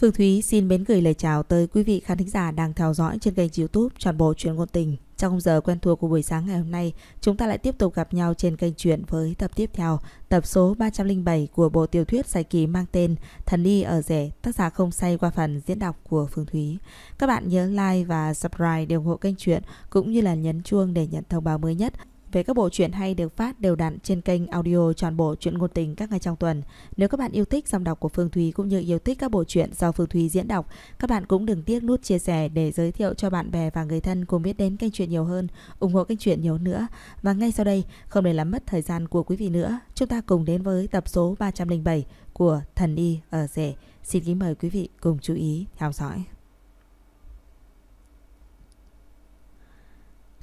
Phương Thúy xin mến gửi lời chào tới quý vị khán thính giả đang theo dõi trên kênh youtube Tròn Bộ Chuyện Ngôn Tình. Trong giờ quen thuộc của buổi sáng ngày hôm nay, chúng ta lại tiếp tục gặp nhau trên kênh truyện với tập tiếp theo, tập số 307 của bộ tiểu thuyết dài kỳ mang tên Thần Y ở rể, tác giả không say qua phần diễn đọc của Phương Thúy. Các bạn nhớ like và subscribe để ủng hộ kênh truyện cũng như là nhấn chuông để nhận thông báo mới nhất về các bộ truyện hay được phát đều đặn trên kênh audio tròn bộ truyện ngôn tình các ngày trong tuần. Nếu các bạn yêu thích dòng đọc của Phương Thúy cũng như yêu thích các bộ truyện do Phương Thúy diễn đọc, các bạn cũng đừng tiếc nút chia sẻ để giới thiệu cho bạn bè và người thân cùng biết đến kênh truyện nhiều hơn, ủng hộ kênh truyện nhiều nữa. Và ngay sau đây, không để làm mất thời gian của quý vị nữa, chúng ta cùng đến với tập số 307 của Thần Y ở rể. Xin kính mời quý vị cùng chú ý theo dõi.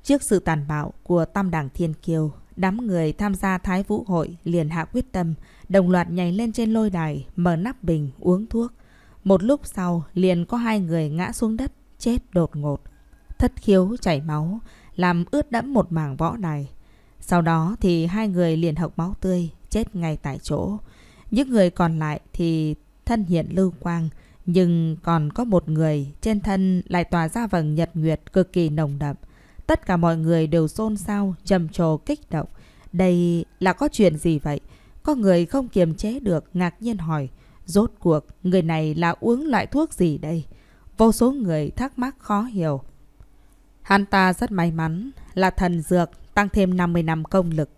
Trước sự tàn bạo của tam đảng Thiên Kiều, đám người tham gia Thái Vũ Hội liền hạ quyết tâm, đồng loạt nhảy lên trên lôi đài, mở nắp bình, uống thuốc. Một lúc sau, liền có hai người ngã xuống đất, chết đột ngột. Thất khiếu chảy máu, làm ướt đẫm một mảng võ đài. Sau đó thì hai người liền hộc máu tươi, chết ngay tại chỗ. Những người còn lại thì thân hiện lưu quang, nhưng còn có một người trên thân lại tỏa ra vầng nhật nguyệt cực kỳ nồng đậm. Tất cả mọi người đều xôn xao, trầm trồ kích động. Đây là có chuyện gì vậy? Có người không kiềm chế được ngạc nhiên hỏi. Rốt cuộc, người này là uống loại thuốc gì đây? Vô số người thắc mắc khó hiểu. Hắn ta rất may mắn là thần dược tăng thêm 50 năm công lực.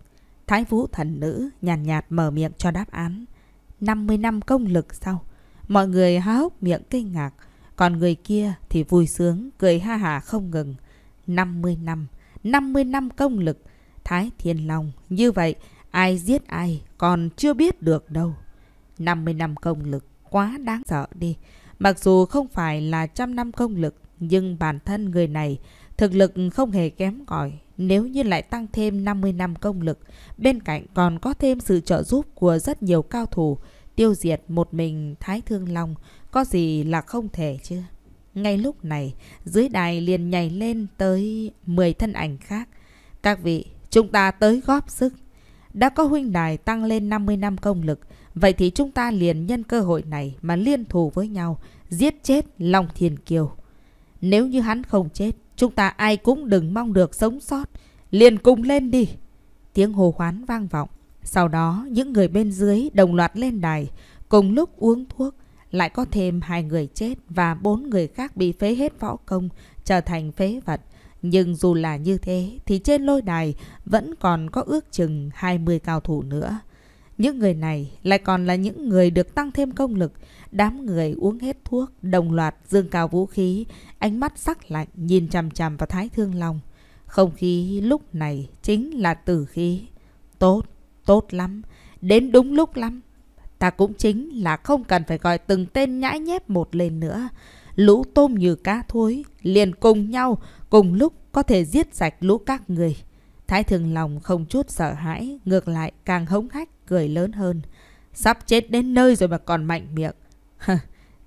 Thái vũ thần nữ nhàn nhạt, nhạt mở miệng cho đáp án. 50 năm công lực sau Mọi người há hốc miệng kinh ngạc. Còn người kia thì vui sướng, cười ha hà không ngừng. 50 năm, 50 năm công lực, Thái Thiên Long. Như vậy, ai giết ai còn chưa biết được đâu. 50 năm công lực quá đáng sợ đi. Mặc dù không phải là trăm năm công lực, nhưng bản thân người này thực lực không hề kém cỏi. Nếu như lại tăng thêm 50 năm công lực, bên cạnh còn có thêm sự trợ giúp của rất nhiều cao thủ, tiêu diệt một mình Thái Thương Long, có gì là không thể chứ? Ngay lúc này, dưới đài liền nhảy lên tới 10 thân ảnh khác. Các vị, chúng ta tới góp sức. Đã có huynh đài tăng lên 50 năm công lực, vậy thì chúng ta liền nhân cơ hội này mà liên thủ với nhau, giết chết Long Thiên Kiều. Nếu như hắn không chết, chúng ta ai cũng đừng mong được sống sót. Liền cùng lên đi. Tiếng hồ hoán vang vọng. Sau đó, những người bên dưới đồng loạt lên đài, cùng lúc uống thuốc lại có thêm hai người chết và bốn người khác bị phế hết võ công, trở thành phế vật. Nhưng dù là như thế thì trên lôi đài vẫn còn có ước chừng 20 cao thủ nữa. Những người này lại còn là những người được tăng thêm công lực. Đám người uống hết thuốc, đồng loạt dương cao vũ khí, ánh mắt sắc lạnh nhìn chằm chằm vào Thái Thương lòng Không khí lúc này chính là tử khí. Tốt, tốt lắm, đến đúng lúc lắm. Ta cũng chính là không cần phải gọi từng tên nhãi nhép một lên nữa. Lũ tôm như cá thối, liền cùng nhau, cùng lúc có thể giết sạch lũ các người. Thái thường lòng không chút sợ hãi, ngược lại càng hống hách, cười lớn hơn. Sắp chết đến nơi rồi mà còn mạnh miệng.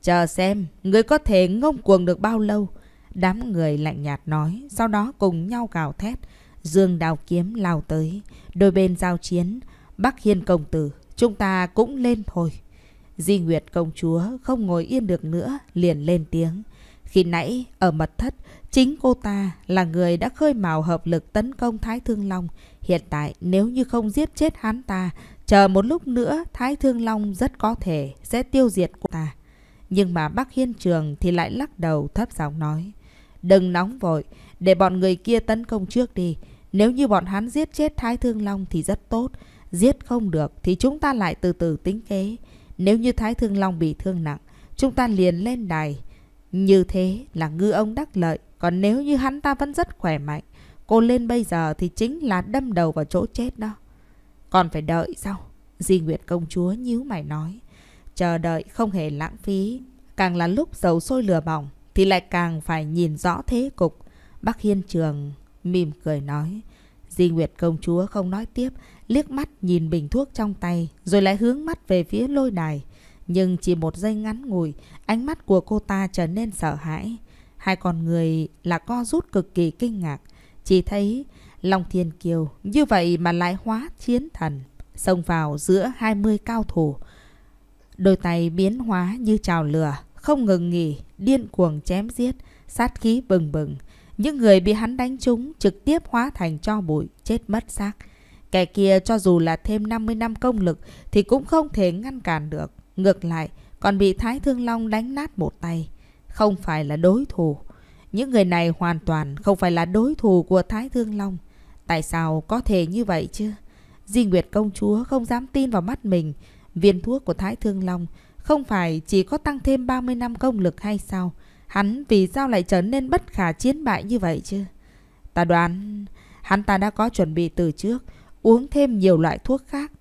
Chờ xem, người có thể ngông cuồng được bao lâu? Đám người lạnh nhạt nói, sau đó cùng nhau gào thét. Dương đào kiếm lao tới, đôi bên giao chiến. Bắc Hiên công tử Chúng ta cũng lên thôi. Di Nguyệt công chúa không ngồi yên được nữa, liền lên tiếng. Khi nãy, ở mật thất, chính cô ta là người đã khơi mào hợp lực tấn công Thái Thương Long. Hiện tại, nếu như không giết chết hắn ta, chờ một lúc nữa Thái Thương Long rất có thể sẽ tiêu diệt cô ta. Nhưng mà bắc Hiên Trường thì lại lắc đầu thấp giọng nói. Đừng nóng vội, để bọn người kia tấn công trước đi. Nếu như bọn hắn giết chết Thái Thương Long thì rất tốt giết không được thì chúng ta lại từ từ tính kế. Nếu như Thái Thương Long bị thương nặng, chúng ta liền lên đài. Như thế là ngư ông đắc lợi, còn nếu như hắn ta vẫn rất khỏe mạnh, cô lên bây giờ thì chính là đâm đầu vào chỗ chết đó. Còn phải đợi sao? Di Nguyệt công chúa nhíu mày nói. Chờ đợi không hề lãng phí, càng là lúc dầu sôi lửa bỏng thì lại càng phải nhìn rõ thế cục. Bác Hiên Trường mỉm cười nói. Di Nguyệt công chúa không nói tiếp, liếc mắt nhìn bình thuốc trong tay, rồi lại hướng mắt về phía lôi đài. Nhưng chỉ một giây ngắn ngủi, ánh mắt của cô ta trở nên sợ hãi. Hai con người là co rút cực kỳ kinh ngạc. Chỉ thấy Long Thiên Kiều như vậy mà lại hóa chiến thần, xông vào giữa hai mươi cao thủ. Đôi tay biến hóa như trào lửa, không ngừng nghỉ, điên cuồng chém giết, sát khí bừng bừng. Những người bị hắn đánh trúng trực tiếp hóa thành cho bụi, chết mất xác. Kẻ kia cho dù là thêm 50 năm công lực thì cũng không thể ngăn cản được. Ngược lại, còn bị Thái Thương Long đánh nát một tay. Không phải là đối thủ. Những người này hoàn toàn không phải là đối thủ của Thái Thương Long. Tại sao có thể như vậy chứ? Di Nguyệt công chúa không dám tin vào mắt mình. Viên thuốc của Thái Thương Long không phải chỉ có tăng thêm 30 năm công lực hay sao? Hắn vì sao lại trở nên bất khả chiến bại như vậy chứ? Ta đoán hắn ta đã có chuẩn bị từ trước uống thêm nhiều loại thuốc khác,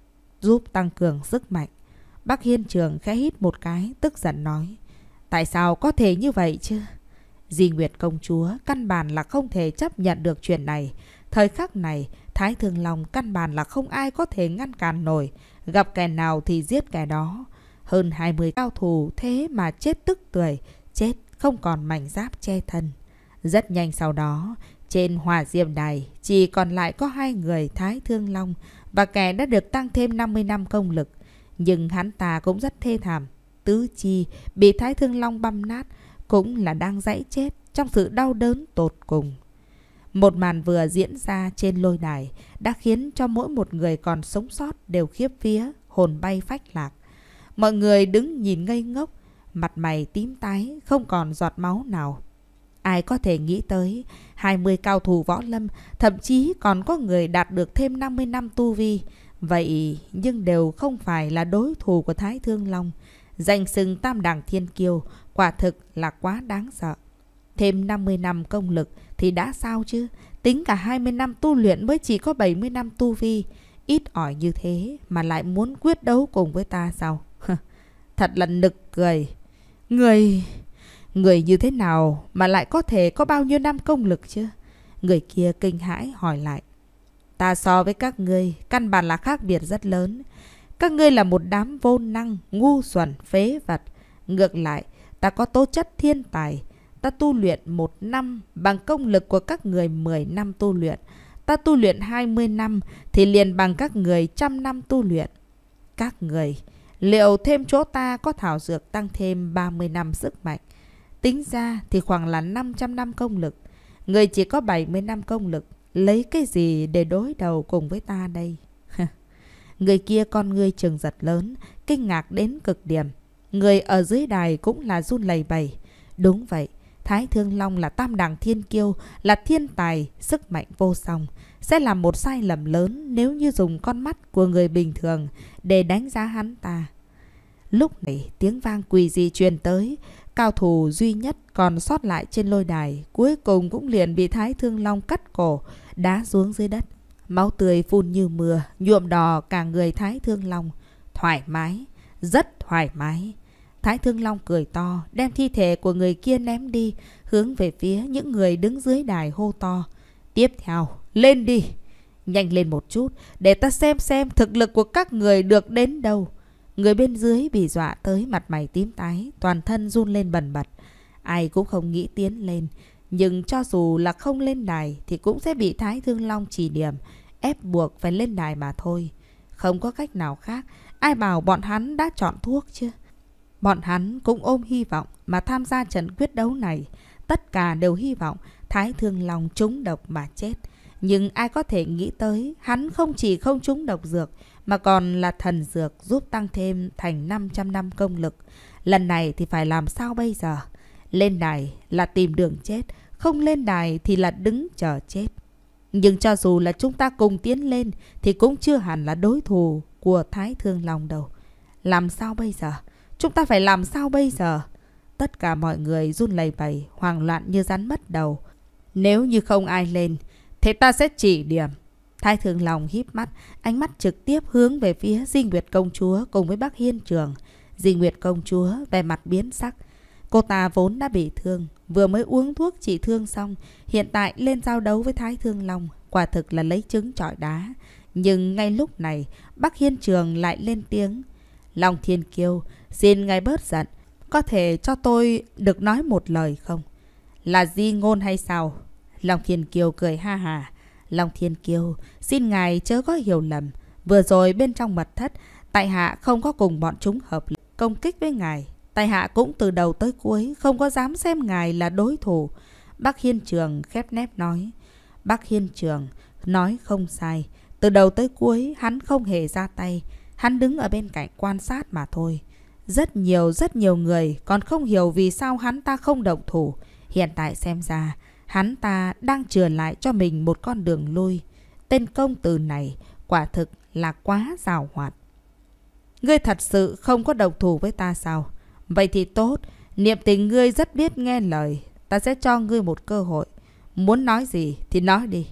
giúp tăng cường sức mạnh. Bác Hiên Trường khẽ hít một cái, tức giận nói. Tại sao có thể như vậy chứ? Di Nguyệt công chúa căn bản là không thể chấp nhận được chuyện này. Thời khắc này, Thái Thường Long căn bản là không ai có thể ngăn cản nổi. Gặp kẻ nào thì giết kẻ đó. Hơn hai mươi cao thủ thế mà chết tức tuổi, chết không còn mảnh giáp che thân. Rất nhanh sau đó, trên hỏa diệm này chỉ còn lại có hai người Thái Thương Long và kẻ đã được tăng thêm 50 năm công lực. Nhưng hắn ta cũng rất thê thảm. Tứ chi bị Thái Thương Long băm nát cũng là đang dãy chết trong sự đau đớn tột cùng. Một màn vừa diễn ra trên lôi đài đã khiến cho mỗi một người còn sống sót đều khiếp vía, hồn bay phách lạc. Mọi người đứng nhìn ngây ngốc, mặt mày tím tái, không còn giọt máu nào. Ai có thể nghĩ tới 20 cao thủ võ lâm Thậm chí còn có người đạt được thêm 50 năm tu vi Vậy nhưng đều không phải là đối thủ của Thái Thương Long Danh sừng tam đẳng thiên kiều Quả thực là quá đáng sợ Thêm 50 năm công lực thì đã sao chứ Tính cả 20 năm tu luyện mới chỉ có 70 năm tu vi Ít ỏi như thế mà lại muốn quyết đấu cùng với ta sao Thật là nực cười Người... Người như thế nào mà lại có thể có bao nhiêu năm công lực chứ? Người kia kinh hãi hỏi lại. Ta so với các ngươi, căn bản là khác biệt rất lớn. Các ngươi là một đám vô năng, ngu xuẩn, phế vật. Ngược lại, ta có tố chất thiên tài. Ta tu luyện một năm bằng công lực của các người mười năm tu luyện. Ta tu luyện hai mươi năm thì liền bằng các người trăm năm tu luyện. Các người, liệu thêm chỗ ta có thảo dược tăng thêm ba mươi năm sức mạnh? Tính ra thì khoảng là 500 năm công lực. Người chỉ có 70 năm công lực. Lấy cái gì để đối đầu cùng với ta đây? người kia con ngươi trường giật lớn, kinh ngạc đến cực điểm. Người ở dưới đài cũng là run lầy bầy. Đúng vậy, Thái Thương Long là tam đẳng thiên kiêu, là thiên tài, sức mạnh vô song. Sẽ là một sai lầm lớn nếu như dùng con mắt của người bình thường để đánh giá hắn ta. Lúc này tiếng vang quỳ gì truyền tới, Cao thủ duy nhất còn sót lại trên lôi đài, cuối cùng cũng liền bị Thái Thương Long cắt cổ, đá xuống dưới đất. Máu tươi phun như mưa, nhuộm đỏ cả người Thái Thương Long. Thoải mái, rất thoải mái. Thái Thương Long cười to, đem thi thể của người kia ném đi, hướng về phía những người đứng dưới đài hô to. Tiếp theo, lên đi! Nhanh lên một chút, để ta xem xem thực lực của các người được đến đâu. Người bên dưới bị dọa tới mặt mày tím tái, toàn thân run lên bần bật. Ai cũng không nghĩ tiến lên. Nhưng cho dù là không lên đài thì cũng sẽ bị Thái Thương Long chỉ điểm, ép buộc phải lên đài mà thôi. Không có cách nào khác, ai bảo bọn hắn đã chọn thuốc chưa? Bọn hắn cũng ôm hy vọng mà tham gia trận quyết đấu này. Tất cả đều hy vọng Thái Thương Long trúng độc mà chết. Nhưng ai có thể nghĩ tới hắn không chỉ không trúng độc dược mà còn là thần dược giúp tăng thêm thành 500 năm công lực. Lần này thì phải làm sao bây giờ? Lên đài là tìm đường chết, không lên đài thì là đứng chờ chết. Nhưng cho dù là chúng ta cùng tiến lên thì cũng chưa hẳn là đối thủ của Thái Thương Long đầu Làm sao bây giờ? Chúng ta phải làm sao bây giờ? Tất cả mọi người run lầy bầy, hoang loạn như rắn mất đầu. Nếu như không ai lên, thì ta sẽ chỉ điểm. Thái Thường Lòng híp mắt, ánh mắt trực tiếp hướng về phía Di Nguyệt Công Chúa cùng với bác Hiên Trường. Di Nguyệt Công Chúa về mặt biến sắc. Cô ta vốn đã bị thương, vừa mới uống thuốc trị thương xong, hiện tại lên giao đấu với Thái Thương Long, quả thực là lấy trứng trọi đá. Nhưng ngay lúc này, bác Hiên Trường lại lên tiếng. Long Thiên Kiêu, xin ngài bớt giận, có thể cho tôi được nói một lời không? Là di ngôn hay sao? Long Thiên Kiều cười ha hà. Long Thiên Kiêu, xin ngài chớ có hiểu lầm. Vừa rồi bên trong mật thất, tại hạ không có cùng bọn chúng hợp lực công kích với ngài. Tại hạ cũng từ đầu tới cuối không có dám xem ngài là đối thủ. Bác Hiên Trường khép nép nói. Bác Hiên Trường nói không sai. Từ đầu tới cuối hắn không hề ra tay. Hắn đứng ở bên cạnh quan sát mà thôi. Rất nhiều rất nhiều người còn không hiểu vì sao hắn ta không động thủ. Hiện tại xem ra Hắn ta đang chừa lại cho mình một con đường lui. Tên công tử này quả thực là quá rào hoạt. Ngươi thật sự không có độc thủ với ta sao? Vậy thì tốt, niệm tình ngươi rất biết nghe lời. Ta sẽ cho ngươi một cơ hội. Muốn nói gì thì nói đi.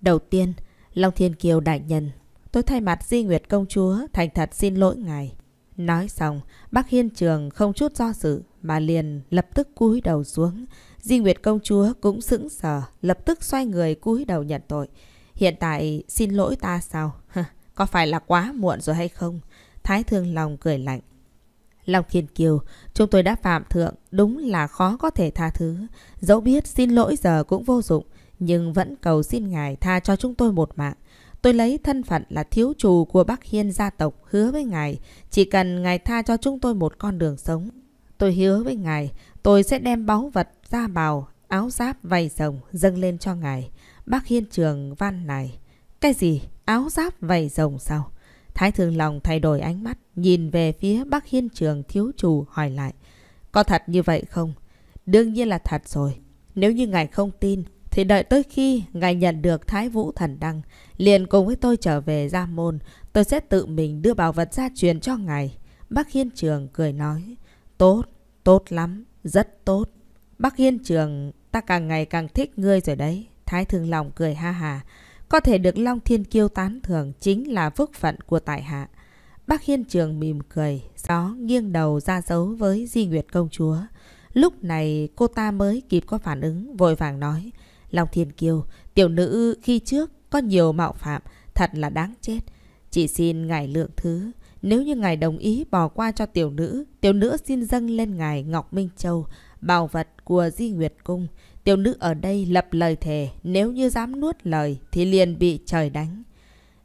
Đầu tiên, Long Thiên Kiều đại nhân. Tôi thay mặt Di Nguyệt công chúa thành thật xin lỗi ngài. Nói xong, bác Hiên Trường không chút do dự mà liền lập tức cúi đầu xuống, Di Nguyệt công chúa cũng sững sờ, lập tức xoay người cúi đầu nhận tội. Hiện tại xin lỗi ta sao? Có phải là quá muộn rồi hay không? Thái thương lòng cười lạnh. Lòng kiên kiều, chúng tôi đã phạm thượng, đúng là khó có thể tha thứ. Dẫu biết xin lỗi giờ cũng vô dụng, nhưng vẫn cầu xin ngài tha cho chúng tôi một mạng. Tôi lấy thân phận là thiếu chủ của Bắc Hiên gia tộc hứa với ngài, chỉ cần ngài tha cho chúng tôi một con đường sống. Tôi hứa với ngài, tôi sẽ đem báu vật da bào, áo giáp, vầy rồng dâng lên cho ngài. Bác Hiên Trường van này. Cái gì? Áo giáp, vầy rồng sao? Thái Thường Lòng thay đổi ánh mắt, nhìn về phía bác Hiên Trường thiếu chủ hỏi lại. Có thật như vậy không? Đương nhiên là thật rồi. Nếu như ngài không tin, thì đợi tới khi ngài nhận được Thái Vũ Thần Đăng, liền cùng với tôi trở về Gia Môn, tôi sẽ tự mình đưa bảo vật ra truyền cho ngài. Bác Hiên Trường cười nói, tốt, tốt lắm, rất tốt. Bác Hiên Trường, ta càng ngày càng thích ngươi rồi đấy. Thái Thương Long cười ha hà. Có thể được Long Thiên Kiêu tán thưởng chính là phúc phận của tại hạ. Bác Hiên Trường mỉm cười, gió nghiêng đầu ra dấu với Di Nguyệt Công Chúa. Lúc này cô ta mới kịp có phản ứng, vội vàng nói. Long Thiên Kiêu, tiểu nữ khi trước có nhiều mạo phạm, thật là đáng chết. Chỉ xin ngài lượng thứ. Nếu như ngài đồng ý bỏ qua cho tiểu nữ, tiểu nữ xin dâng lên ngài Ngọc Minh Châu, bảo vật của Di Nguyệt Cung, tiểu nữ ở đây lập lời thề, nếu như dám nuốt lời thì liền bị trời đánh.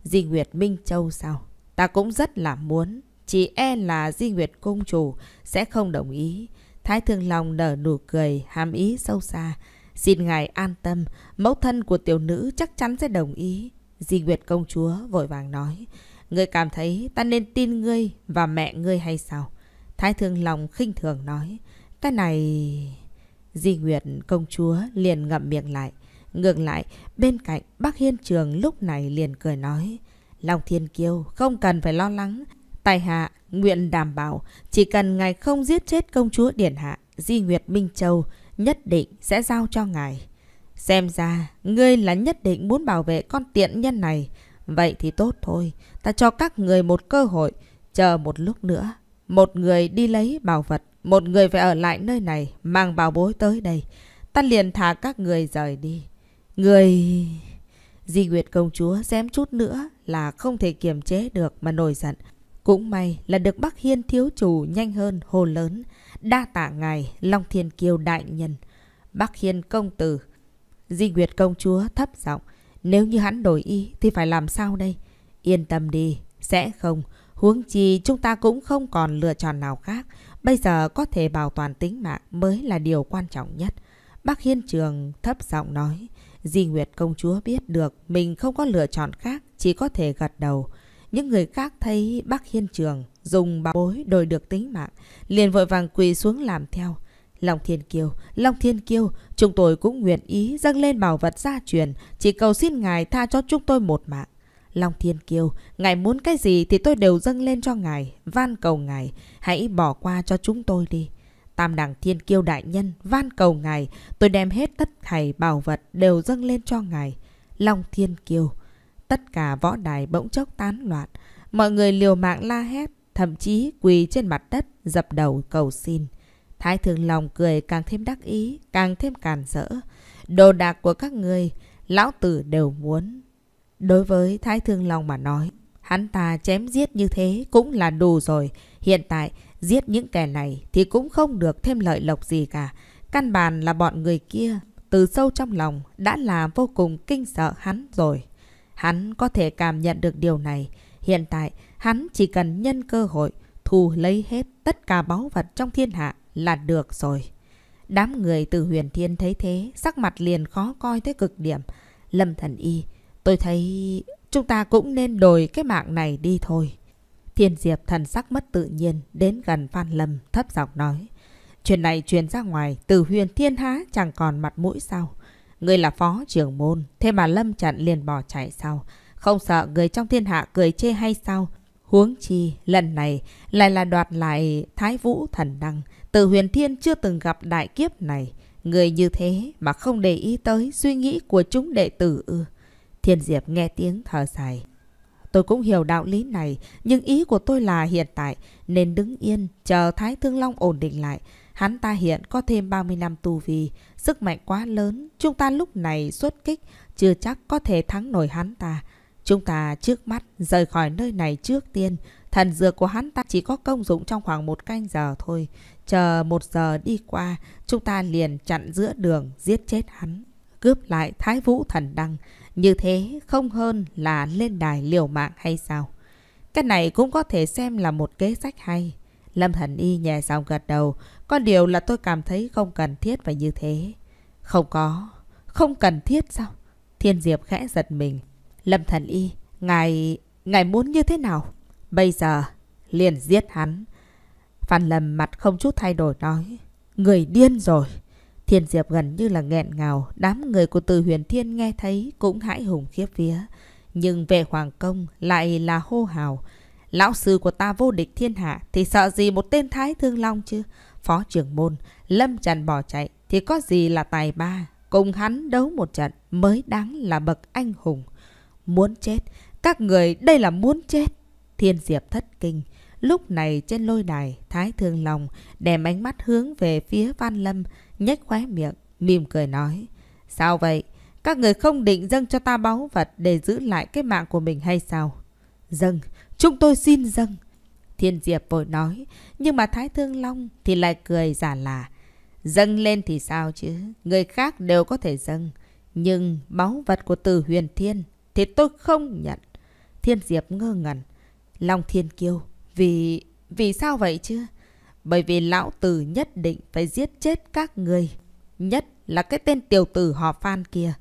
Di Nguyệt Minh Châu sao? Ta cũng rất là muốn, chỉ e là Di Nguyệt Cung chủ sẽ không đồng ý. Thái Thương Long nở nụ cười, hàm ý sâu xa. Xin ngài an tâm, mẫu thân của tiểu nữ chắc chắn sẽ đồng ý. Di Nguyệt công chúa vội vàng nói. Ngươi cảm thấy ta nên tin ngươi và mẹ ngươi hay sao? Thái Thương Long khinh thường nói. Cái này... Di Nguyệt công chúa liền ngậm miệng lại. Ngược lại, bên cạnh bác Hiên Trường lúc này liền cười nói. Long Thiên Kiêu không cần phải lo lắng. Tài hạ nguyện đảm bảo chỉ cần ngài không giết chết công chúa Điển Hạ, Di Nguyệt Minh Châu nhất định sẽ giao cho ngài. Xem ra, ngươi là nhất định muốn bảo vệ con tiện nhân này. Vậy thì tốt thôi, ta cho các người một cơ hội, chờ một lúc nữa. Một người đi lấy bảo vật một người phải ở lại nơi này, mang bảo bối tới đây. Ta liền thả các người rời đi. Người... Di Nguyệt công chúa xém chút nữa là không thể kiềm chế được mà nổi giận. Cũng may là được Bắc Hiên thiếu chủ nhanh hơn hồ lớn. Đa tạ ngài, Long Thiên kiều đại nhân. Bắc Hiên công tử. Di Nguyệt công chúa thấp giọng. Nếu như hắn đổi ý thì phải làm sao đây? Yên tâm đi, sẽ không. Huống chi chúng ta cũng không còn lựa chọn nào khác. Bây giờ có thể bảo toàn tính mạng mới là điều quan trọng nhất. Bác Hiên Trường thấp giọng nói. Di Nguyệt công chúa biết được mình không có lựa chọn khác, chỉ có thể gật đầu. Những người khác thấy bác Hiên Trường dùng bảo bối đổi được tính mạng, liền vội vàng quỳ xuống làm theo. Long Thiên Kiêu, Long Thiên Kiêu, chúng tôi cũng nguyện ý dâng lên bảo vật gia truyền, chỉ cầu xin ngài tha cho chúng tôi một mạng. Long Thiên Kiêu, ngài muốn cái gì thì tôi đều dâng lên cho ngài, van cầu ngài, hãy bỏ qua cho chúng tôi đi. Tam đẳng Thiên Kiêu đại nhân, van cầu ngài, tôi đem hết tất thảy bảo vật đều dâng lên cho ngài. Long Thiên Kiêu, tất cả võ đài bỗng chốc tán loạn, mọi người liều mạng la hét, thậm chí quỳ trên mặt đất dập đầu cầu xin. Thái thượng Long cười càng thêm đắc ý, càng thêm càn rỡ. Đồ đạc của các người, lão tử đều muốn, Đối với Thái Thương Long mà nói, hắn ta chém giết như thế cũng là đủ rồi. Hiện tại, giết những kẻ này thì cũng không được thêm lợi lộc gì cả. Căn bản là bọn người kia, từ sâu trong lòng đã là vô cùng kinh sợ hắn rồi. Hắn có thể cảm nhận được điều này. Hiện tại, hắn chỉ cần nhân cơ hội thu lấy hết tất cả báu vật trong thiên hạ là được rồi. Đám người từ huyền thiên thấy thế, sắc mặt liền khó coi tới cực điểm. Lâm thần y Tôi thấy chúng ta cũng nên đổi cái mạng này đi thôi. Thiên Diệp thần sắc mất tự nhiên đến gần Phan Lâm thấp giọng nói. Chuyện này truyền ra ngoài từ huyền thiên há chẳng còn mặt mũi sao. người là phó trưởng môn, thế mà Lâm Trận liền bỏ chạy sau. Không sợ người trong thiên hạ cười chê hay sao? Huống chi, lần này lại là đoạt lại Thái Vũ Thần Đăng. Từ huyền thiên chưa từng gặp đại kiếp này. Người như thế mà không để ý tới suy nghĩ của chúng đệ tử ư. Thiên Diệp nghe tiếng thở dài. Tôi cũng hiểu đạo lý này, nhưng ý của tôi là hiện tại nên đứng yên, chờ Thái Thương Long ổn định lại. Hắn ta hiện có thêm 30 năm tù vi, sức mạnh quá lớn, chúng ta lúc này xuất kích, chưa chắc có thể thắng nổi hắn ta. Chúng ta trước mắt rời khỏi nơi này trước tiên, thần dược của hắn ta chỉ có công dụng trong khoảng một canh giờ thôi. Chờ một giờ đi qua, chúng ta liền chặn giữa đường, giết chết hắn cướp lại Thái Vũ Thần Đăng. Như thế không hơn là lên đài liều mạng hay sao? Cái này cũng có thể xem là một kế sách hay. Lâm Thần Y nhẹ giọng gật đầu. con điều là tôi cảm thấy không cần thiết phải như thế. Không có. Không cần thiết sao? Thiên Diệp khẽ giật mình. Lâm Thần Y, ngài... ngài muốn như thế nào? Bây giờ, liền giết hắn. Phan Lâm mặt không chút thay đổi nói. Người điên rồi. Thiên Diệp gần như là nghẹn ngào, đám người của Từ Huyền Thiên nghe thấy cũng hãi hùng khiếp vía. Nhưng về Hoàng Công lại là hô hào. Lão sư của ta vô địch thiên hạ thì sợ gì một tên Thái Thương Long chứ? Phó trưởng môn, lâm trần bỏ chạy thì có gì là tài ba. Cùng hắn đấu một trận mới đáng là bậc anh hùng. Muốn chết, các người đây là muốn chết. Thiên Diệp thất kinh. Lúc này trên lôi đài, Thái Thương Long đem ánh mắt hướng về phía Văn Lâm nhếch khóe miệng, mỉm cười nói. Sao vậy? Các người không định dâng cho ta báu vật để giữ lại cái mạng của mình hay sao? Dâng, chúng tôi xin dâng. Thiên Diệp vội nói, nhưng mà Thái Thương Long thì lại cười giả là. Dâng lên thì sao chứ, người khác đều có thể dâng. Nhưng báu vật của Từ Huyền Thiên thì tôi không nhận. Thiên Diệp ngơ ngẩn. Long Thiên Kiêu, vì... vì sao vậy chứ? Bởi vì lão tử nhất định phải giết chết các người. Nhất là cái tên tiểu tử họ phan kia.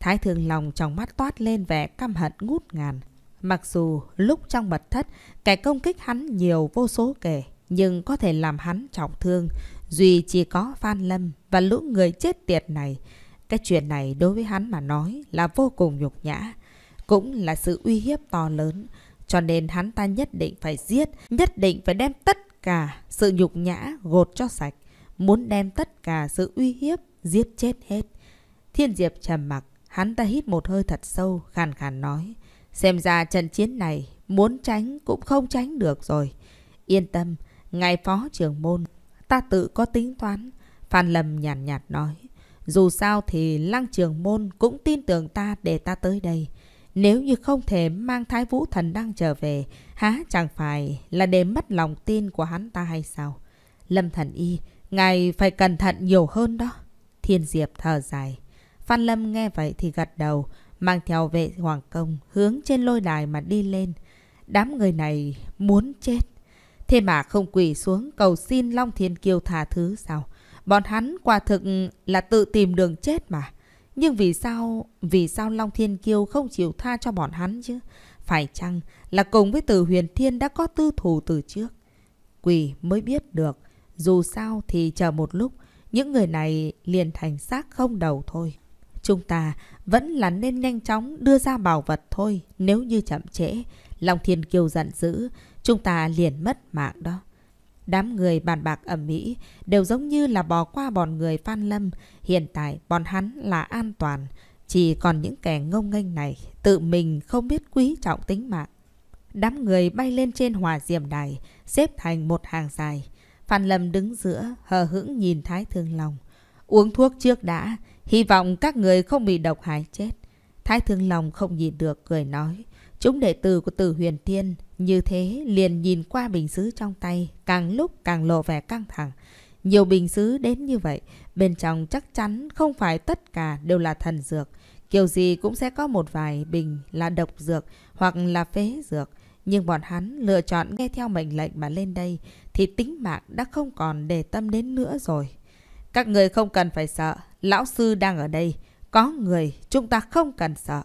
Thái thường lòng trong mắt toát lên vẻ căm hận ngút ngàn. Mặc dù lúc trong mật thất, kẻ công kích hắn nhiều vô số kể, nhưng có thể làm hắn trọng thương. Duy chỉ có Phan Lâm và lũ người chết tiệt này. Cái chuyện này đối với hắn mà nói là vô cùng nhục nhã. Cũng là sự uy hiếp to lớn. Cho nên hắn ta nhất định phải giết, nhất định phải đem tất cả sự nhục nhã gột cho sạch, muốn đem tất cả sự uy hiếp giết chết hết. Thiên Diệp trầm mặc, hắn ta hít một hơi thật sâu, khàn khàn nói. Xem ra trận chiến này muốn tránh cũng không tránh được rồi. Yên tâm, ngài phó trưởng môn, ta tự có tính toán. Phan Lâm nhàn nhạt, nhạt nói. Dù sao thì lăng trường môn cũng tin tưởng ta để ta tới đây. Nếu như không thể mang Thái Vũ Thần đang trở về, há chẳng phải là để mất lòng tin của hắn ta hay sao? Lâm Thần Y, ngài phải cẩn thận nhiều hơn đó. Thiên Diệp thở dài. Phan Lâm nghe vậy thì gật đầu, mang theo vệ hoàng công hướng trên lôi đài mà đi lên. Đám người này muốn chết. Thế mà không quỳ xuống cầu xin Long Thiên Kiêu tha thứ sao? Bọn hắn quả thực là tự tìm đường chết mà. Nhưng vì sao, vì sao Long Thiên Kiêu không chịu tha cho bọn hắn chứ? Phải chăng là cùng với Từ Huyền Thiên đã có tư thù từ trước? Quỷ mới biết được. Dù sao thì chờ một lúc, những người này liền thành xác không đầu thôi. Chúng ta vẫn là nên nhanh chóng đưa ra bảo vật thôi nếu như chậm trễ. Long Thiên Kiêu giận dữ, chúng ta liền mất mạng đó. Đám người bàn bạc ẩm mỹ đều giống như là bỏ qua bọn người Phan Lâm. Hiện tại bọn hắn là an toàn. Chỉ còn những kẻ ngông nghênh này tự mình không biết quý trọng tính mạng. Đám người bay lên trên hòa diệm đài, xếp thành một hàng dài. Phan Lâm đứng giữa, hờ hững nhìn Thái Thương Long. Uống thuốc trước đã, hy vọng các người không bị độc hại chết. Thái Thương Long không nhìn được, cười nói. Chúng đệ tử của Tử Huyền Thiên như thế liền nhìn qua bình xứ trong tay, càng lúc càng lộ vẻ căng thẳng. Nhiều bình xứ đến như vậy, bên trong chắc chắn không phải tất cả đều là thần dược. Kiểu gì cũng sẽ có một vài bình là độc dược hoặc là phế dược. Nhưng bọn hắn lựa chọn nghe theo mệnh lệnh mà lên đây thì tính mạng đã không còn để tâm đến nữa rồi. Các người không cần phải sợ, lão sư đang ở đây. Có người chúng ta không cần sợ.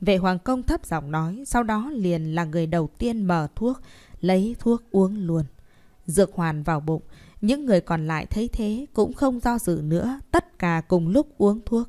Vệ hoàng công thấp giọng nói, sau đó liền là người đầu tiên mở thuốc, lấy thuốc uống luôn. Dược hoàn vào bụng, những người còn lại thấy thế cũng không do dự nữa, tất cả cùng lúc uống thuốc.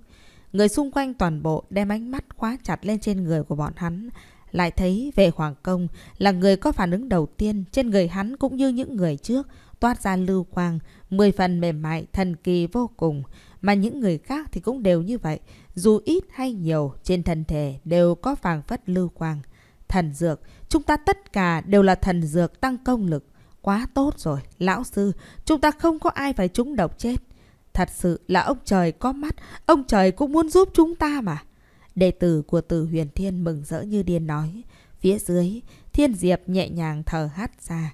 Người xung quanh toàn bộ đem ánh mắt khóa chặt lên trên người của bọn hắn. Lại thấy vệ hoàng công là người có phản ứng đầu tiên trên người hắn cũng như những người trước, toát ra lưu quang, mười phần mềm mại, thần kỳ vô cùng. Mà những người khác thì cũng đều như vậy, dù ít hay nhiều trên thân thể đều có vàng phất lưu quang. Thần dược, chúng ta tất cả đều là thần dược tăng công lực. Quá tốt rồi, lão sư, chúng ta không có ai phải trúng độc chết. Thật sự là ông trời có mắt, ông trời cũng muốn giúp chúng ta mà. Đệ tử của tử huyền thiên mừng rỡ như điên nói. Phía dưới, thiên diệp nhẹ nhàng thở hát ra.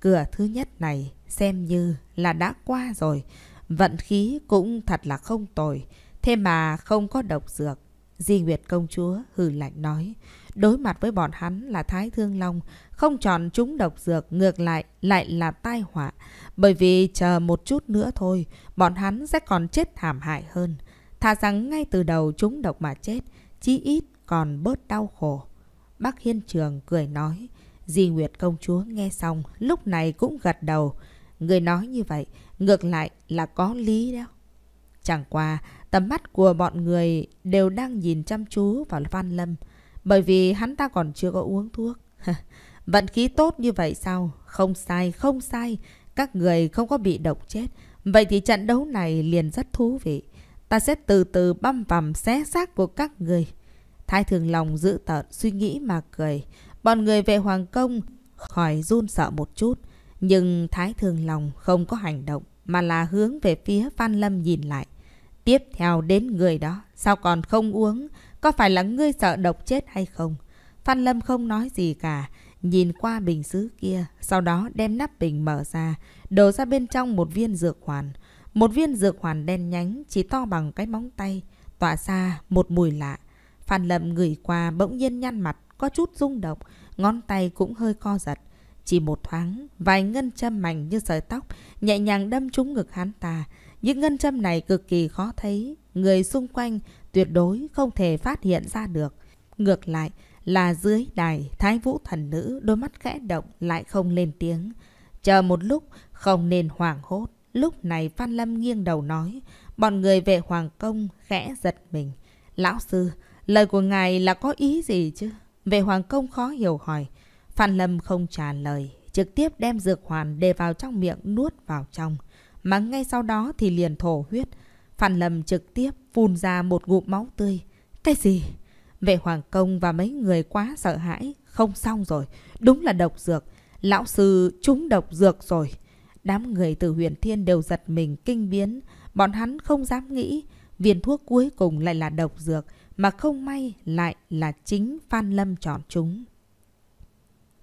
Cửa thứ nhất này xem như là đã qua rồi. Vận khí cũng thật là không tồi. Thế mà không có độc dược. Di Nguyệt công chúa hừ lạnh nói. Đối mặt với bọn hắn là Thái Thương Long, không chọn chúng độc dược, ngược lại lại là tai họa. Bởi vì chờ một chút nữa thôi, bọn hắn sẽ còn chết thảm hại hơn. Thà rằng ngay từ đầu chúng độc mà chết, chí ít còn bớt đau khổ. Bác Hiên Trường cười nói. Di Nguyệt công chúa nghe xong, lúc này cũng gật đầu. Người nói như vậy, ngược lại là có lý đó. Chẳng qua, Tầm mắt của bọn người đều đang nhìn chăm chú vào Văn Lâm, bởi vì hắn ta còn chưa có uống thuốc. Vận khí tốt như vậy sao? Không sai, không sai. Các người không có bị độc chết. Vậy thì trận đấu này liền rất thú vị. Ta sẽ từ từ băm vằm xé xác của các người. Thái thường lòng giữ tợn, suy nghĩ mà cười. Bọn người về Hoàng Công khỏi run sợ một chút. Nhưng Thái thường lòng không có hành động mà là hướng về phía Phan Lâm nhìn lại. Tiếp theo đến người đó, sao còn không uống? Có phải là ngươi sợ độc chết hay không? Phan Lâm không nói gì cả, nhìn qua bình xứ kia, sau đó đem nắp bình mở ra, đổ ra bên trong một viên dược hoàn. Một viên dược hoàn đen nhánh, chỉ to bằng cái móng tay, tỏa ra một mùi lạ. Phan Lâm ngửi qua bỗng nhiên nhăn mặt, có chút rung động, ngón tay cũng hơi co giật. Chỉ một thoáng, vài ngân châm mảnh như sợi tóc, nhẹ nhàng đâm trúng ngực hắn ta. Những ngân châm này cực kỳ khó thấy, người xung quanh tuyệt đối không thể phát hiện ra được. Ngược lại là dưới đài, thái vũ thần nữ đôi mắt khẽ động lại không lên tiếng. Chờ một lúc, không nên hoảng hốt. Lúc này Phan Lâm nghiêng đầu nói, bọn người về Hoàng Công khẽ giật mình. Lão sư, lời của ngài là có ý gì chứ? Về Hoàng Công khó hiểu hỏi. Phan Lâm không trả lời, trực tiếp đem dược hoàn để vào trong miệng nuốt vào trong mà ngay sau đó thì liền thổ huyết. Phan Lâm trực tiếp phun ra một ngụm máu tươi. Cái gì? Vệ Hoàng Công và mấy người quá sợ hãi. Không xong rồi. Đúng là độc dược. Lão sư trúng độc dược rồi. Đám người từ huyền thiên đều giật mình kinh biến. Bọn hắn không dám nghĩ viên thuốc cuối cùng lại là độc dược mà không may lại là chính Phan Lâm chọn chúng.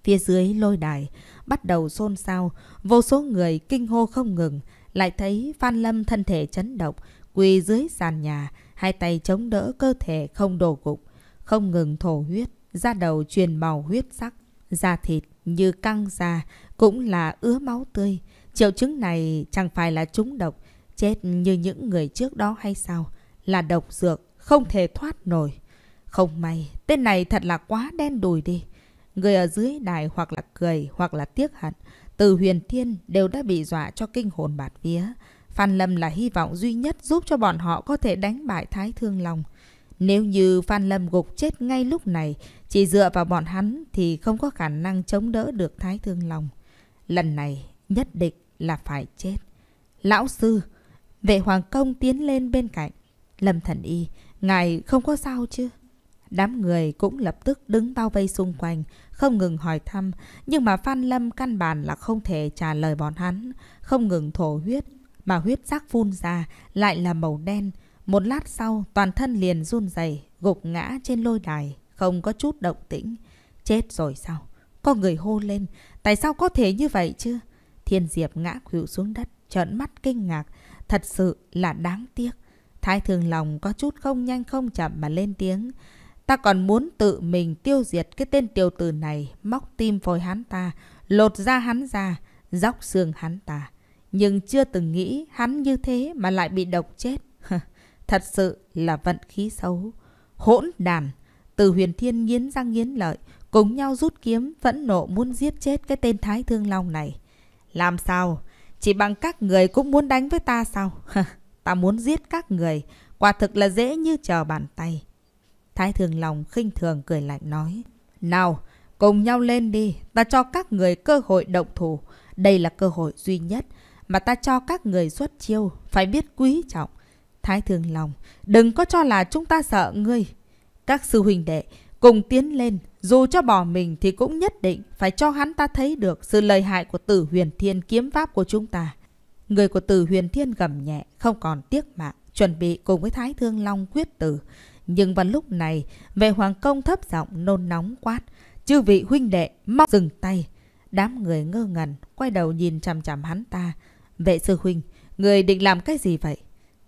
Phía dưới lôi đài bắt đầu xôn xao, vô số người kinh hô không ngừng lại thấy Phan Lâm thân thể chấn động, quỳ dưới sàn nhà, hai tay chống đỡ cơ thể không đổ gục, không ngừng thổ huyết, da đầu truyền màu huyết sắc, da thịt như căng da cũng là ứa máu tươi. Triệu chứng này chẳng phải là trúng độc, chết như những người trước đó hay sao? Là độc dược, không thể thoát nổi. Không may, tên này thật là quá đen đùi đi. Người ở dưới đài hoặc là cười hoặc là tiếc hận, từ huyền thiên đều đã bị dọa cho kinh hồn bạt vía. Phan Lâm là hy vọng duy nhất giúp cho bọn họ có thể đánh bại Thái Thương Lòng. Nếu như Phan Lâm gục chết ngay lúc này, chỉ dựa vào bọn hắn thì không có khả năng chống đỡ được Thái Thương Lòng. Lần này nhất định là phải chết. Lão sư, vệ hoàng công tiến lên bên cạnh. Lâm thần y, ngài không có sao chứ? Đám người cũng lập tức đứng bao vây xung quanh, không ngừng hỏi thăm, nhưng mà Phan Lâm căn bản là không thể trả lời bọn hắn, không ngừng thổ huyết, mà huyết rác phun ra lại là màu đen. Một lát sau, toàn thân liền run rẩy gục ngã trên lôi đài, không có chút động tĩnh. Chết rồi sao? Có người hô lên, tại sao có thể như vậy chứ? Thiên Diệp ngã khuỵu xuống đất, trợn mắt kinh ngạc, thật sự là đáng tiếc. Thái Thường Lòng có chút không nhanh không chậm mà lên tiếng. Ta còn muốn tự mình tiêu diệt cái tên tiêu tử này, móc tim phổi hắn ta, lột da hắn ra, dóc xương hắn ta. Nhưng chưa từng nghĩ hắn như thế mà lại bị độc chết. Thật sự là vận khí xấu. Hỗn đàn! Từ huyền thiên nghiến răng nghiến lợi, cùng nhau rút kiếm, phẫn nộ muốn giết chết cái tên Thái Thương Long này. Làm sao? Chỉ bằng các người cũng muốn đánh với ta sao? ta muốn giết các người, quả thực là dễ như chờ bàn tay. Thái Thường Long khinh thường cười lạnh nói. Nào, cùng nhau lên đi, ta cho các người cơ hội động thủ. Đây là cơ hội duy nhất mà ta cho các người xuất chiêu, phải biết quý trọng. Thái Thường Long, đừng có cho là chúng ta sợ ngươi. Các sư huynh đệ cùng tiến lên, dù cho bỏ mình thì cũng nhất định phải cho hắn ta thấy được sự lợi hại của tử huyền thiên kiếm pháp của chúng ta. Người của tử huyền thiên gầm nhẹ, không còn tiếc mạng, chuẩn bị cùng với Thái Thương Long quyết tử. Nhưng vào lúc này, vệ hoàng công thấp giọng nôn nóng quát. Chư vị huynh đệ, mau dừng tay. Đám người ngơ ngẩn, quay đầu nhìn chằm chằm hắn ta. Vệ sư huynh, người định làm cái gì vậy?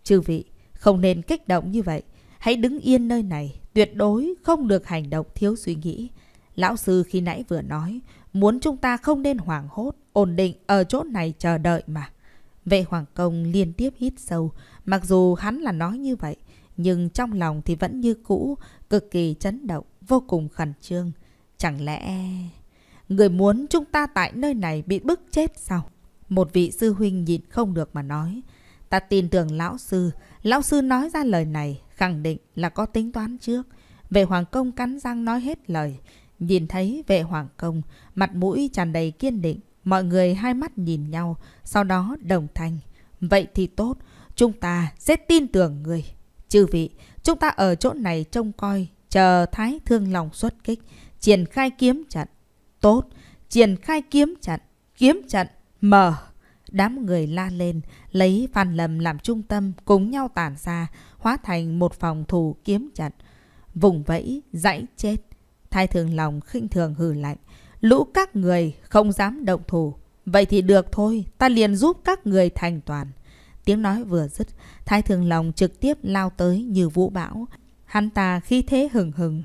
Chư vị, không nên kích động như vậy. Hãy đứng yên nơi này, tuyệt đối không được hành động thiếu suy nghĩ. Lão sư khi nãy vừa nói, muốn chúng ta không nên hoảng hốt, ổn định ở chỗ này chờ đợi mà. Vệ Hoàng Công liên tiếp hít sâu, mặc dù hắn là nói như vậy, nhưng trong lòng thì vẫn như cũ, cực kỳ chấn động, vô cùng khẩn trương. Chẳng lẽ... Người muốn chúng ta tại nơi này bị bức chết sao? Một vị sư huynh nhịn không được mà nói. Ta tin tưởng lão sư, lão sư nói ra lời này, khẳng định là có tính toán trước. Vệ Hoàng Công cắn răng nói hết lời. Nhìn thấy vệ Hoàng Công, mặt mũi tràn đầy kiên định. Mọi người hai mắt nhìn nhau, sau đó đồng thanh. Vậy thì tốt, chúng ta sẽ tin tưởng người. Chư vị, chúng ta ở chỗ này trông coi, chờ Thái Thương lòng xuất kích, triển khai kiếm trận. Tốt, triển khai kiếm trận, kiếm trận, mở. Đám người la lên, lấy Phan lầm làm trung tâm, cùng nhau tản ra, hóa thành một phòng thủ kiếm trận. Vùng vẫy, dãy chết. Thái Thương lòng khinh thường hừ lạnh. Lũ các người không dám động thủ. Vậy thì được thôi, ta liền giúp các người thành toàn. Tiếng nói vừa dứt, Thái Thường Lòng trực tiếp lao tới như vũ bão. Hắn ta khi thế hừng hừng,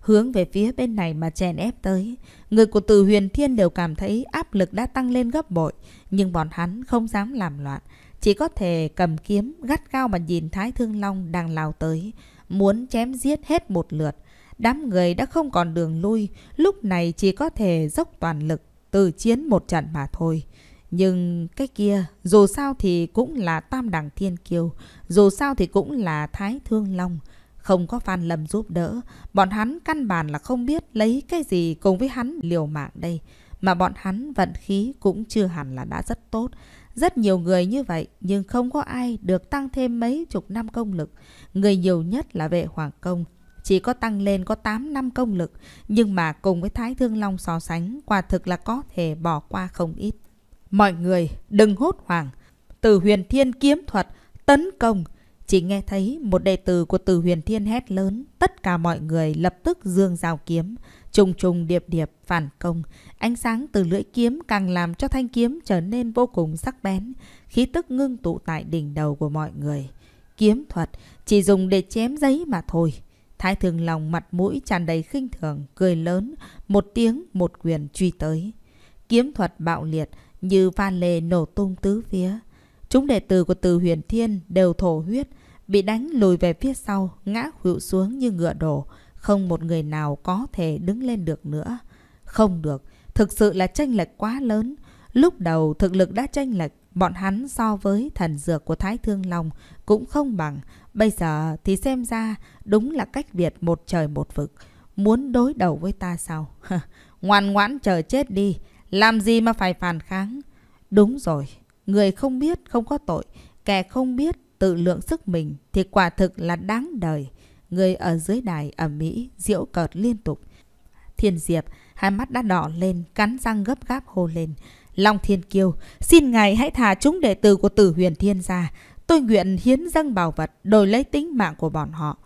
hướng về phía bên này mà chèn ép tới. Người của Từ Huyền Thiên đều cảm thấy áp lực đã tăng lên gấp bội, nhưng bọn hắn không dám làm loạn. Chỉ có thể cầm kiếm, gắt cao mà nhìn Thái Thương Long đang lao tới, muốn chém giết hết một lượt. Đám người đã không còn đường lui, lúc này chỉ có thể dốc toàn lực, từ chiến một trận mà thôi. Nhưng cái kia, dù sao thì cũng là tam đẳng thiên kiều, dù sao thì cũng là thái thương long. Không có Phan Lâm giúp đỡ, bọn hắn căn bản là không biết lấy cái gì cùng với hắn liều mạng đây. Mà bọn hắn vận khí cũng chưa hẳn là đã rất tốt. Rất nhiều người như vậy nhưng không có ai được tăng thêm mấy chục năm công lực. Người nhiều nhất là vệ hoàng công. Chỉ có tăng lên có 8 năm công lực nhưng mà cùng với Thái Thương Long so sánh quả thực là có thể bỏ qua không ít. Mọi người đừng hốt hoảng. Từ huyền thiên kiếm thuật, tấn công. Chỉ nghe thấy một đệ tử của từ huyền thiên hét lớn. Tất cả mọi người lập tức dương rào kiếm. Trùng trùng điệp điệp phản công. Ánh sáng từ lưỡi kiếm càng làm cho thanh kiếm trở nên vô cùng sắc bén. Khí tức ngưng tụ tại đỉnh đầu của mọi người. Kiếm thuật chỉ dùng để chém giấy mà thôi. Thái thường lòng mặt mũi tràn đầy khinh thường, cười lớn, một tiếng một quyền truy tới. Kiếm thuật bạo liệt như phan lề nổ tung tứ phía. Chúng đệ tử của Từ Huyền Thiên đều thổ huyết, bị đánh lùi về phía sau, ngã khuỵu xuống như ngựa đổ, không một người nào có thể đứng lên được nữa. Không được, thực sự là tranh lệch quá lớn. Lúc đầu thực lực đã tranh lệch, bọn hắn so với thần dược của Thái Thương Long cũng không bằng. Bây giờ thì xem ra đúng là cách biệt một trời một vực. Muốn đối đầu với ta sao? Ngoan ngoãn chờ chết đi, làm gì mà phải phản kháng? Đúng rồi, người không biết không có tội, kẻ không biết tự lượng sức mình thì quả thực là đáng đời. Người ở dưới đài ở Mỹ diễu cợt liên tục. Thiên Diệp, hai mắt đã đỏ lên, cắn răng gấp gáp hô lên. Long Thiên Kiêu, xin ngài hãy thả chúng đệ tử của tử huyền thiên ra. Tôi nguyện hiến dâng bảo vật đổi lấy tính mạng của bọn họ.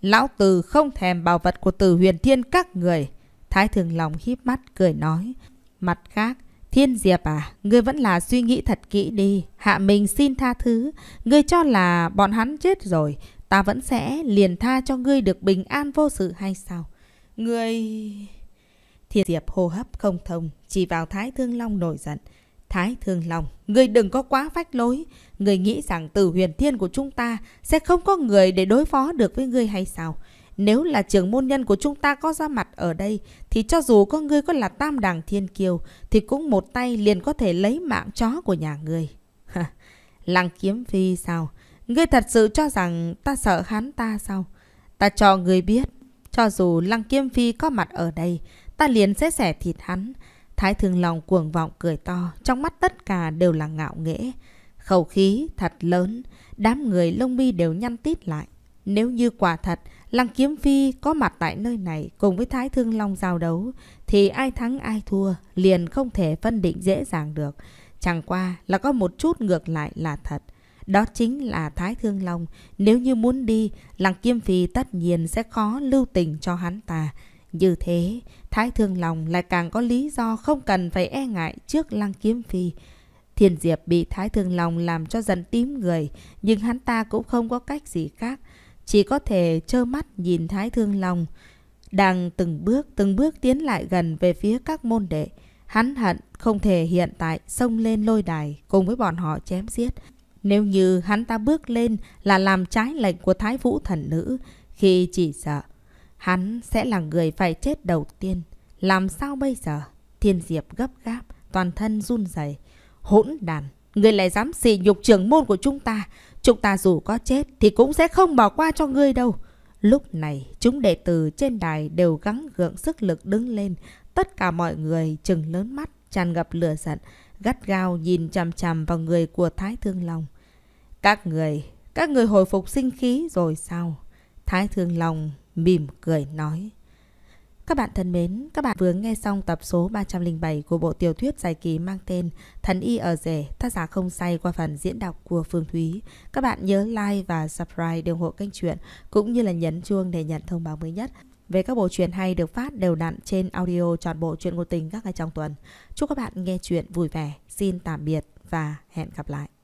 Lão Từ không thèm bảo vật của tử huyền thiên các người. Thái Thường Long híp mắt cười nói. Mặt khác, Thiên Diệp à, ngươi vẫn là suy nghĩ thật kỹ đi. Hạ mình xin tha thứ. Ngươi cho là bọn hắn chết rồi. Ta vẫn sẽ liền tha cho ngươi được bình an vô sự hay sao? Ngươi... Thiên Diệp hô hấp không thông, chỉ vào Thái Thương Long nổi giận. Thái Thương Long, ngươi đừng có quá phách lối. Ngươi nghĩ rằng từ huyền thiên của chúng ta sẽ không có người để đối phó được với ngươi hay sao? Nếu là trưởng môn nhân của chúng ta có ra mặt ở đây, thì cho dù có ngươi có là tam đảng thiên kiều, thì cũng một tay liền có thể lấy mạng chó của nhà ngươi. Lăng kiếm phi sao? Ngươi thật sự cho rằng ta sợ hắn ta sao? Ta cho ngươi biết, cho dù Lăng kiếm phi có mặt ở đây, ta liền sẽ xẻ thịt hắn. Thái thường lòng cuồng vọng cười to, trong mắt tất cả đều là ngạo nghễ. Khẩu khí thật lớn, đám người lông mi đều nhăn tít lại. Nếu như quả thật, Lăng Kiếm Phi có mặt tại nơi này cùng với Thái Thương Long giao đấu thì ai thắng ai thua liền không thể phân định dễ dàng được. Chẳng qua là có một chút ngược lại là thật. Đó chính là Thái Thương Long. Nếu như muốn đi, Lăng Kiếm Phi tất nhiên sẽ khó lưu tình cho hắn ta. Như thế, Thái Thương Long lại càng có lý do không cần phải e ngại trước Lăng Kiếm Phi. Thiên Diệp bị Thái Thương Long làm cho giận tím người, nhưng hắn ta cũng không có cách gì khác chỉ có thể trơ mắt nhìn Thái Thương Long đang từng bước từng bước tiến lại gần về phía các môn đệ. Hắn hận không thể hiện tại xông lên lôi đài cùng với bọn họ chém giết. Nếu như hắn ta bước lên là làm trái lệnh của Thái Vũ Thần Nữ khi chỉ sợ hắn sẽ là người phải chết đầu tiên. Làm sao bây giờ? Thiên Diệp gấp gáp, toàn thân run rẩy. Hỗn đàn! Người lại dám xì nhục trưởng môn của chúng ta. Chúng ta dù có chết thì cũng sẽ không bỏ qua cho ngươi đâu. Lúc này, chúng đệ tử trên đài đều gắng gượng sức lực đứng lên. Tất cả mọi người chừng lớn mắt, tràn ngập lửa giận, gắt gao nhìn chằm chằm vào người của Thái Thương Long. Các người, các người hồi phục sinh khí rồi sao? Thái Thương Long mỉm cười nói. Các bạn thân mến, các bạn vừa nghe xong tập số 307 của bộ tiểu thuyết dài kỳ mang tên Thần Y ở rể, tác giả không say qua phần diễn đọc của Phương Thúy. Các bạn nhớ like và subscribe để ủng hộ kênh truyện cũng như là nhấn chuông để nhận thông báo mới nhất về các bộ truyện hay được phát đều đặn trên audio trọn bộ truyện ngôn tình các ngày trong tuần. Chúc các bạn nghe truyện vui vẻ. Xin tạm biệt và hẹn gặp lại.